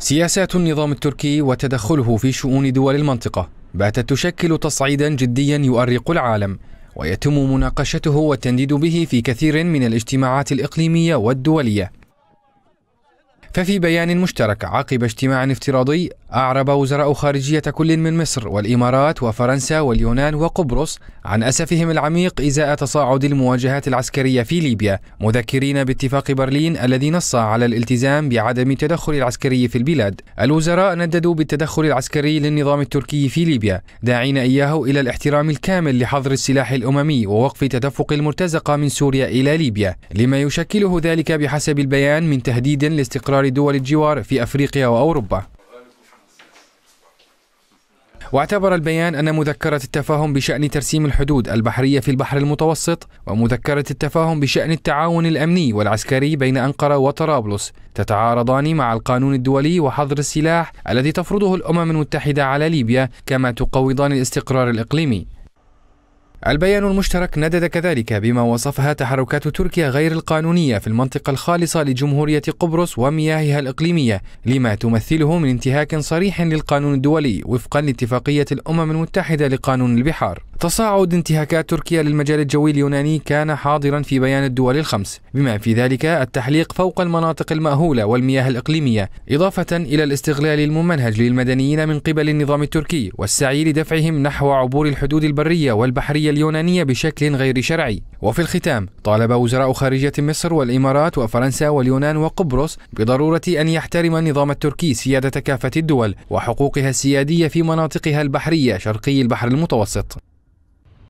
سياسات النظام التركي وتدخله في شؤون دول المنطقة باتت تشكل تصعيدا جديا يؤرق العالم ويتم مناقشته والتنديد به في كثير من الاجتماعات الإقليمية والدولية ففي بيان مشترك عقب اجتماع افتراضي أعرب وزراء خارجية كل من مصر والإمارات وفرنسا واليونان وقبرص عن أسفهم العميق إزاء تصاعد المواجهات العسكرية في ليبيا مذكرين باتفاق برلين الذي نص على الالتزام بعدم التدخل العسكري في البلاد الوزراء نددوا بالتدخل العسكري للنظام التركي في ليبيا داعين إياه إلى الاحترام الكامل لحظر السلاح الأممي ووقف تدفق المرتزقة من سوريا إلى ليبيا لما يشكله ذلك بحسب البيان من تهديد لاستقرار دول الجوار في أفريقيا وأوروبا واعتبر البيان أن مذكرة التفاهم بشأن ترسيم الحدود البحرية في البحر المتوسط ومذكرة التفاهم بشأن التعاون الأمني والعسكري بين أنقرة وطرابلس تتعارضان مع القانون الدولي وحظر السلاح الذي تفرضه الأمم المتحدة على ليبيا كما تقوضان الاستقرار الإقليمي البيان المشترك ندد كذلك بما وصفها تحركات تركيا غير القانونية في المنطقة الخالصة لجمهورية قبرص ومياهها الإقليمية لما تمثله من انتهاك صريح للقانون الدولي وفقا لاتفاقية الأمم المتحدة لقانون البحار تصاعد انتهاكات تركيا للمجال الجوي اليوناني كان حاضرا في بيان الدول الخمس بما في ذلك التحليق فوق المناطق المأهولة والمياه الإقليمية إضافة إلى الاستغلال الممنهج للمدنيين من قبل النظام التركي والسعي لدفعهم نحو عبور الحدود البرية والبحرية اليونانية بشكل غير شرعي وفي الختام طالب وزراء خارجية مصر والإمارات وفرنسا واليونان وقبرص بضرورة أن يحترم النظام التركي سيادة كافة الدول وحقوقها السيادية في مناطقها البحرية شرقي البحر المتوسط